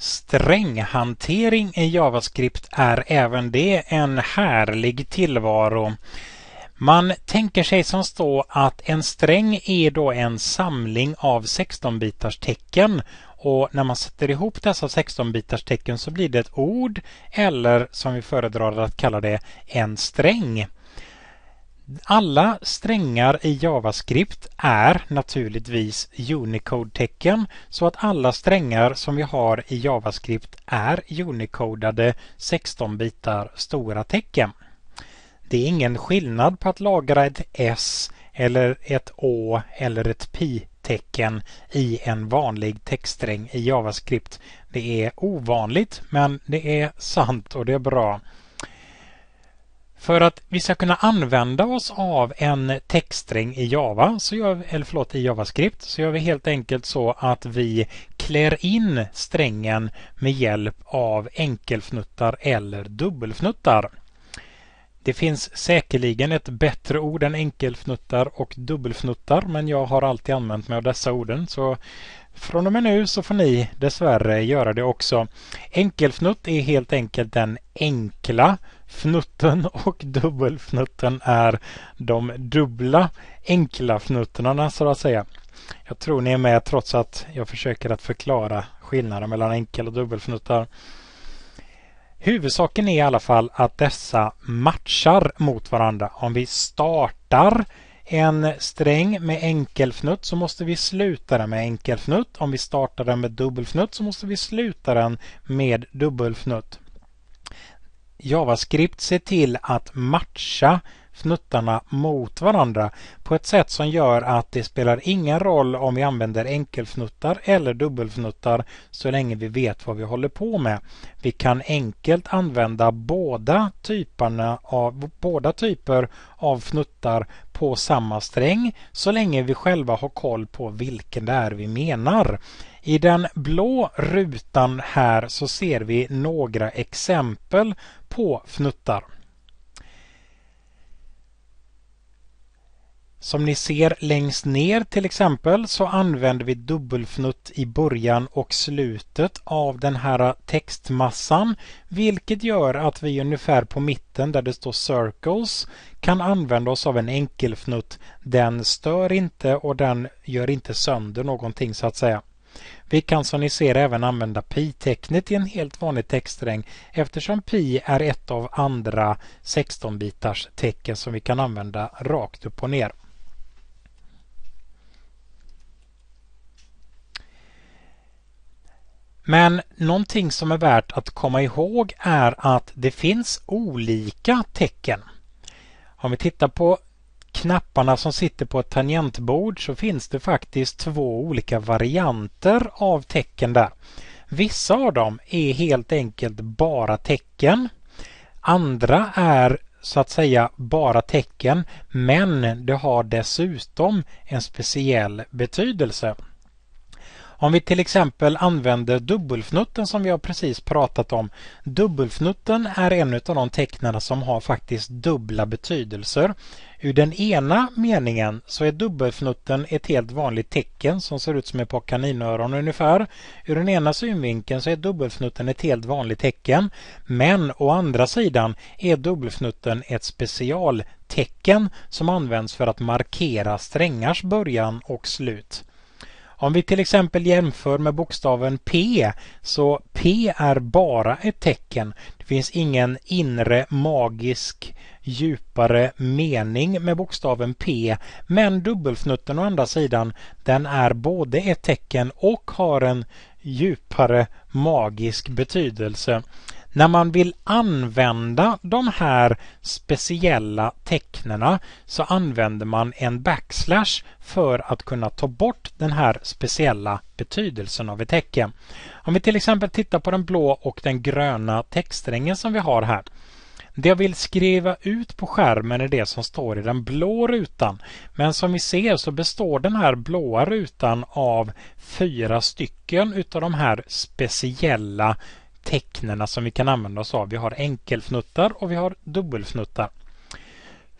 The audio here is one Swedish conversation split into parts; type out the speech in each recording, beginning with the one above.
Stränghantering i JavaScript är även det en härlig tillvaro. Man tänker sig som stå att en sträng är då en samling av 16-bitars tecken och när man sätter ihop dessa 16-bitars tecken så blir det ett ord eller som vi föredrar att kalla det en sträng. Alla strängar i JavaScript är naturligtvis Unicode-tecken så att alla strängar som vi har i JavaScript är unicodade 16 bitar stora tecken. Det är ingen skillnad på att lagra ett S eller ett Å eller ett pi-tecken i en vanlig textsträng i JavaScript. Det är ovanligt men det är sant och det är bra. För att vi ska kunna använda oss av en textsträng i, Java, så gör, eller förlåt, i JavaScript så gör vi helt enkelt så att vi klär in strängen med hjälp av enkelfnuttar eller dubbelfnuttar. Det finns säkerligen ett bättre ord än enkelfnuttar och dubbelfnuttar men jag har alltid använt mig av dessa orden så från och med nu så får ni dessvärre göra det också. Enkelfnutt är helt enkelt den enkla Fnutten och dubbelfnutten är de dubbla enkla fnuttrarna så att säga. Jag tror ni är med trots att jag försöker att förklara skillnaden mellan enkel och dubbelfnuttar. Huvudsaken är i alla fall att dessa matchar mot varandra. Om vi startar en sträng med enkelfnutt så måste vi sluta den med enkelfnutt. Om vi startar den med dubbelfnutt så måste vi sluta den med dubbelfnutt. JavaScript se till att matcha fnuttarna mot varandra på ett sätt som gör att det spelar ingen roll om vi använder enkelfnuttar eller dubbelfnuttar så länge vi vet vad vi håller på med. Vi kan enkelt använda båda, typerna av, båda typer av fnuttar på samma sträng så länge vi själva har koll på vilken det är vi menar. I den blå rutan här så ser vi några exempel på fnuttar. Som ni ser längst ner till exempel så använder vi dubbelfnutt i början och slutet av den här textmassan vilket gör att vi ungefär på mitten där det står circles kan använda oss av en enkelfnutt. Den stör inte och den gör inte sönder någonting så att säga. Vi kan som ni ser även använda pi-tecknet i en helt vanlig textsträng eftersom pi är ett av andra 16-bitars tecken som vi kan använda rakt upp och ner. Men någonting som är värt att komma ihåg är att det finns olika tecken. Om vi tittar på knapparna som sitter på ett tangentbord så finns det faktiskt två olika varianter av tecken där. Vissa av dem är helt enkelt bara tecken. Andra är så att säga bara tecken men det har dessutom en speciell betydelse. Om vi till exempel använder dubbelfnutten som vi har precis pratat om. Dubbelfnutten är en av de tecknen som har faktiskt dubbla betydelser. Ur den ena meningen så är dubbelfnutten ett helt vanligt tecken som ser ut som ett par kaninöron ungefär. Ur den ena synvinkeln så är dubbelfnutten ett helt vanligt tecken. Men å andra sidan är dubbelfnutten ett specialtecken som används för att markera strängars början och slut. Om vi till exempel jämför med bokstaven P så P är bara ett tecken. Det finns ingen inre magisk djupare mening med bokstaven P men dubbelfnutten å andra sidan den är både ett tecken och har en djupare magisk betydelse. När man vill använda de här speciella tecknena så använder man en backslash för att kunna ta bort den här speciella betydelsen av ett tecken. Om vi till exempel tittar på den blå och den gröna textsträngen som vi har här. Det jag vill skriva ut på skärmen är det som står i den blå rutan. Men som vi ser så består den här blåa rutan av fyra stycken utav de här speciella tecknena som vi kan använda oss av. Vi har enkelfnuttar och vi har dubbelfnuttar.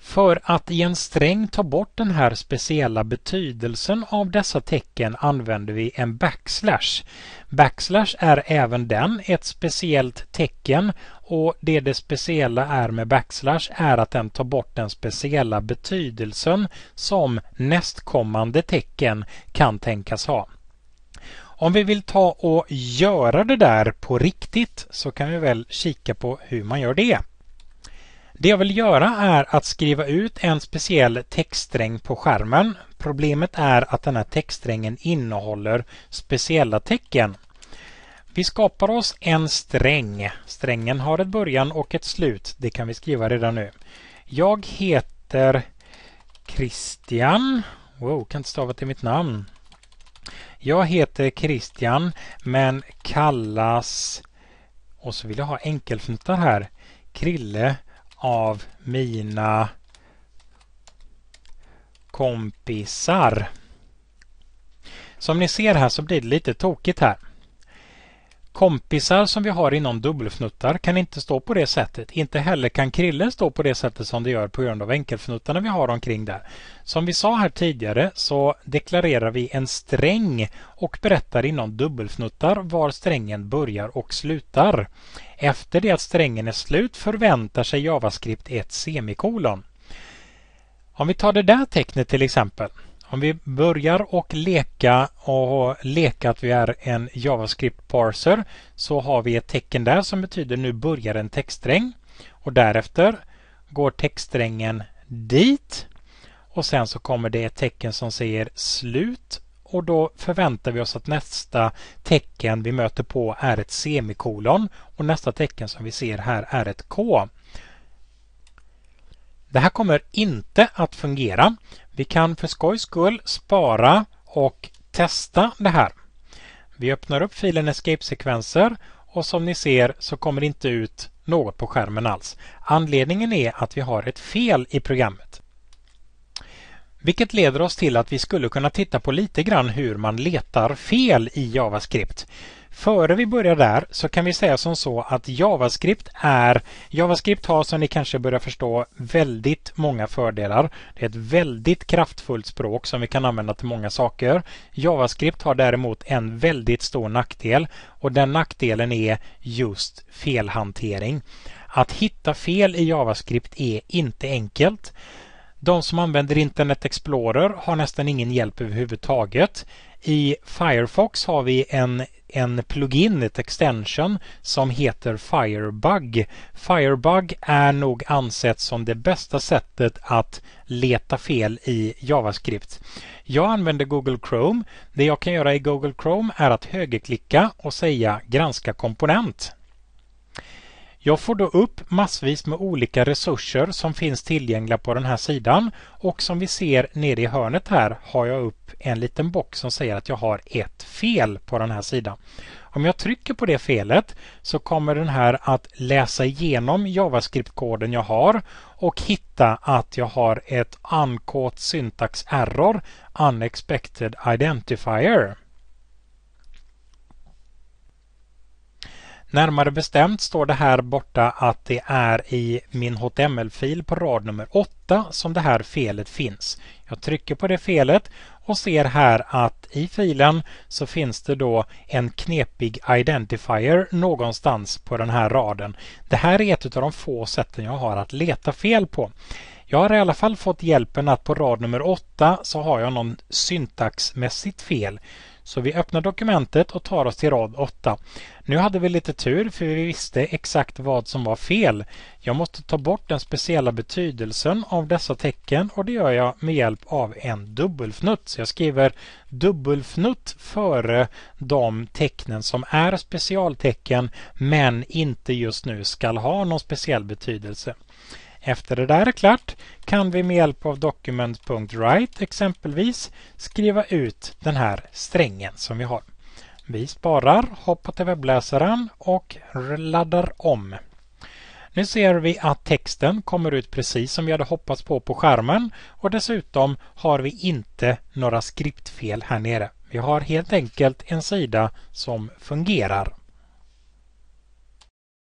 För att i en sträng ta bort den här speciella betydelsen av dessa tecken använder vi en backslash. Backslash är även den ett speciellt tecken och det det speciella är med backslash är att den tar bort den speciella betydelsen som nästkommande tecken kan tänkas ha. Om vi vill ta och göra det där på riktigt så kan vi väl kika på hur man gör det. Det jag vill göra är att skriva ut en speciell textsträng på skärmen. Problemet är att den här textsträngen innehåller speciella tecken. Vi skapar oss en sträng. Strängen har ett början och ett slut. Det kan vi skriva redan nu. Jag heter Christian. Wow, kan inte stava till mitt namn. Jag heter Christian men kallas och så vill jag ha enkelfnuttar här. Krille av mina kompisar. Som ni ser här så blir det lite tokigt här. Kompisar som vi har inom dubbelfnuttar kan inte stå på det sättet. Inte heller kan Krille stå på det sättet som det gör på grund av enkelfnuttarna vi har omkring där. Som vi sa här tidigare så deklarerar vi en sträng och berättar inom dubbelfnuttar var strängen börjar och slutar. Efter det att strängen är slut förväntar sig JavaScript ett semikolon. Om vi tar det där tecknet till exempel. Om vi börjar och leka och leka att vi är en JavaScript parser så har vi ett tecken där som betyder nu börjar en textsträng och därefter går textsträngen dit och sen så kommer det ett tecken som säger slut och då förväntar vi oss att nästa tecken vi möter på är ett semikolon och nästa tecken som vi ser här är ett K. Det här kommer inte att fungera vi kan för skojs skull spara och testa det här. Vi öppnar upp filen Escape-sekvenser och som ni ser så kommer det inte ut något på skärmen alls. Anledningen är att vi har ett fel i programmet. Vilket leder oss till att vi skulle kunna titta på lite grann hur man letar fel i JavaScript. Före vi börjar där så kan vi säga som så att JavaScript är JavaScript har som ni kanske börjar förstå väldigt många fördelar. Det är ett väldigt kraftfullt språk som vi kan använda till många saker. JavaScript har däremot en väldigt stor nackdel och den nackdelen är just felhantering. Att hitta fel i JavaScript är inte enkelt. De som använder Internet Explorer har nästan ingen hjälp överhuvudtaget. I Firefox har vi en, en plugin, ett extension, som heter Firebug. Firebug är nog ansett som det bästa sättet att leta fel i JavaScript. Jag använder Google Chrome. Det jag kan göra i Google Chrome är att högerklicka och säga Granska komponent. Jag får då upp massvis med olika resurser som finns tillgängliga på den här sidan och som vi ser nere i hörnet här har jag upp en liten box som säger att jag har ett fel på den här sidan. Om jag trycker på det felet så kommer den här att läsa igenom JavaScript-koden jag har och hitta att jag har ett uncaught syntax error, unexpected identifier. Närmare bestämt står det här borta att det är i min HTML-fil på rad nummer 8 som det här felet finns. Jag trycker på det felet och ser här att i filen så finns det då en knepig identifier någonstans på den här raden. Det här är ett av de få sätten jag har att leta fel på. Jag har i alla fall fått hjälpen att på rad nummer 8 så har jag någon syntaxmässigt fel. Så vi öppnar dokumentet och tar oss till rad 8. Nu hade vi lite tur för vi visste exakt vad som var fel. Jag måste ta bort den speciella betydelsen av dessa tecken och det gör jag med hjälp av en dubbelfnutt. Så jag skriver dubbelfnutt före de tecknen som är specialtecken men inte just nu skall ha någon speciell betydelse. Efter det där är klart kan vi med hjälp av document.write exempelvis skriva ut den här strängen som vi har. Vi sparar, hoppar till webbläsaren och laddar om. Nu ser vi att texten kommer ut precis som vi hade hoppats på på skärmen och dessutom har vi inte några skriptfel här nere. Vi har helt enkelt en sida som fungerar.